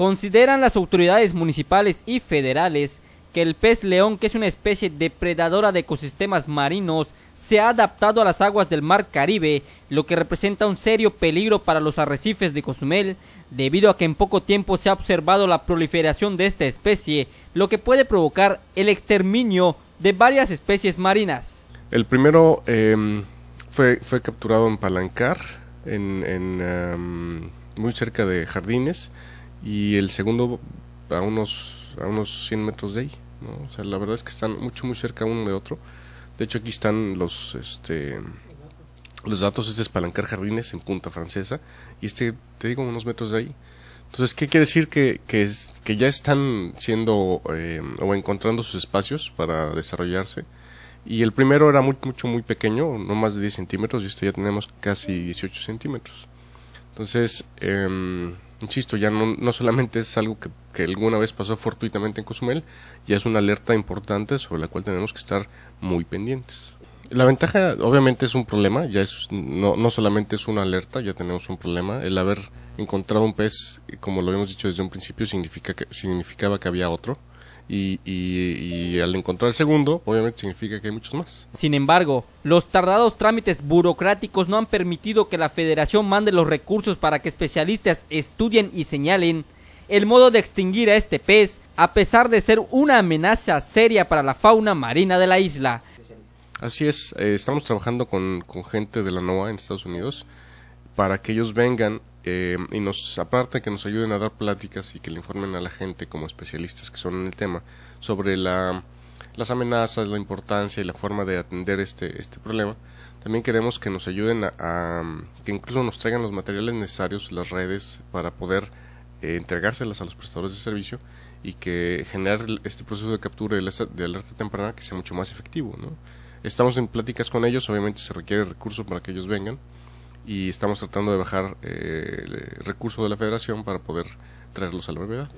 Consideran las autoridades municipales y federales que el pez león, que es una especie depredadora de ecosistemas marinos, se ha adaptado a las aguas del mar Caribe, lo que representa un serio peligro para los arrecifes de Cozumel, debido a que en poco tiempo se ha observado la proliferación de esta especie, lo que puede provocar el exterminio de varias especies marinas. El primero em, fue, fue, capturado en Palancar, en, em, muy cerca de Jardines, y el segundo a unos, a unos 100 metros de ahí. ¿no? O sea, la verdad es que están mucho, muy cerca uno de otro. De hecho, aquí están los, este, los datos. Este es Palancar Jardines en Punta Francesa y este, te digo, unos metros de ahí. Entonces, ¿qué quiere decir? Que, que, que ya están siendo eh, o encontrando sus espacios para desarrollarse. Y el primero era muy, mucho, muy pequeño, no más de 10 centímetros, y este ya tenemos casi 18 centímetros. Entonces, eh, Insisto, ya no, no solamente es algo que, alguna vez pasó fortuitamente en Cozumel, ya es una alerta importante sobre la cual tenemos que estar muy pendientes. La ventaja, obviamente, es un problema. Ya es no, no solamente es una alerta, ya tenemos un problema. El haber encontrado un pez, como lo habíamos dicho desde un principio, significa que, significaba que había otro y, al encontrar el segundo, obviamente significa que hay muchos más. Sin embargo, los tardados trámites burocráticos no han permitido que la federación mande los recursos para que especialistas estudien y señalen el modo de extinguir a este pez, a pesar de ser una amenaza seria para la fauna marina de la isla. Así es, eh, estamos trabajando con, con gente de la NOAA en Estados Unidos para que ellos vengan eh, y nos aparte que nos ayuden a dar pláticas y que le informen a la gente como especialistas que son en el tema sobre las amenazas, la importancia y la forma de atender este, este problema. También queremos que nos ayuden a, que incluso nos traigan los materiales necesarios, las redes, para poder eh, entregárselas a los prestadores de servicio y que generar este proceso de captura y de alerta temprana que sea mucho más efectivo. Estamos en pláticas con ellos, obviamente se requiere recursos para que ellos vengan y estamos tratando de bajar eh, el recurso de la federación para poder traerlos a la brevedad.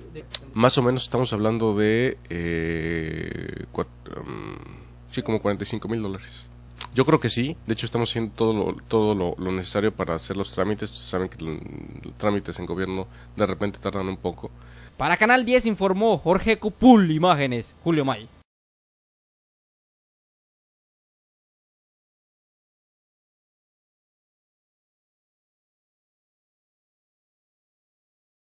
Más o menos estamos hablando de eh, mm, sí, como 45 mil dólares. Yo creo que sí, de hecho estamos haciendo todo lo, todo lo, necesario para hacer los trámites, Ustedes saben que los trámites en gobierno de repente tardan un poco. Para Canal 10 informó Jorge Cupul, imágenes, Julio May.